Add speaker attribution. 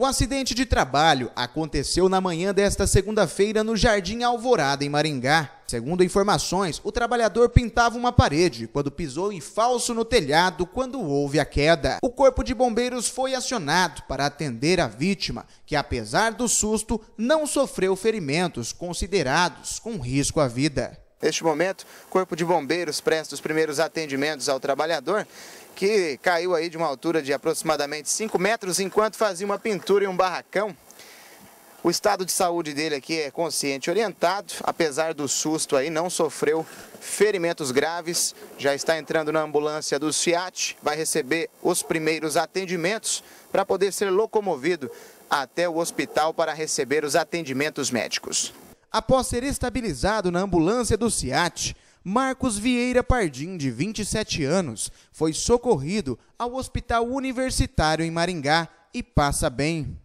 Speaker 1: O acidente de trabalho aconteceu na manhã desta segunda-feira no Jardim Alvorada, em Maringá. Segundo informações, o trabalhador pintava uma parede quando pisou em falso no telhado quando houve a queda. O corpo de bombeiros foi acionado para atender a vítima, que apesar do susto, não sofreu ferimentos considerados com risco à vida. Neste momento, o Corpo de Bombeiros presta os primeiros atendimentos ao trabalhador que caiu aí de uma altura de aproximadamente 5 metros enquanto fazia uma pintura em um barracão. O estado de saúde dele aqui é consciente orientado, apesar do susto aí, não sofreu ferimentos graves, já está entrando na ambulância do Ciat, vai receber os primeiros atendimentos para poder ser locomovido até o hospital para receber os atendimentos médicos. Após ser estabilizado na ambulância do Ciat Marcos Vieira Pardim, de 27 anos, foi socorrido ao Hospital Universitário em Maringá e passa bem.